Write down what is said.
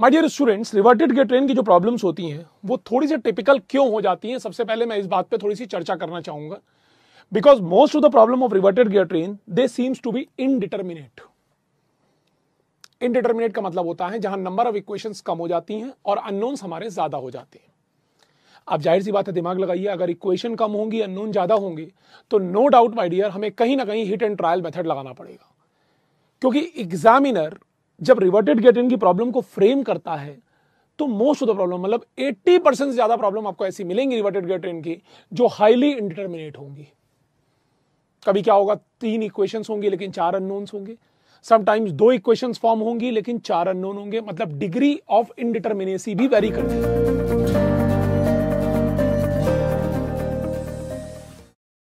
my dear students reverted गेट train की जो प्रॉब्लम्स होती हैं वो थोड़ी सी टिपिकल क्यों हो जाती हैं सबसे पहले मैं इस बात पे थोड़ी सी चर्चा करना चाहूंगा because most of the problem of reverted गेट train they seems to be indeterminate indeterminate का मतलब होता है जहां नंबर ऑफ इक्वेशन कम हो जाती हैं और अननोन्स हमारे ज्यादा हो जाते हैं आप जाहिर सी बात है दिमाग लगाइए अगर इक्वेशन कम होंगी अननोन ज्यादा होंगे तो नो डाउट माई डियर हमें कहीं ना कहीं हिट एंड ट्रायल मेथड लगाना पड़ेगा क्योंकि एग्जामिनर जब रिवर्टेड गेटिन की प्रॉब्लम को फ्रेम करता है तो मोस्ट ऑफ द प्रॉब्लम मतलब 80 परसेंट से ज्यादा प्रॉब्लम आपको ऐसी मिलेंगी रिवर्टेड गेटिन की जो हाईली इंडिटर्मिनेट होंगी कभी क्या होगा तीन इक्वेशन होंगी लेकिन चार अनोन होंगे समटाइम्स दो इक्वेशन फॉर्म होंगी लेकिन चार अनोन होंगे मतलब डिग्री ऑफ इनडिटर्मिनेसी भी वेरी करती है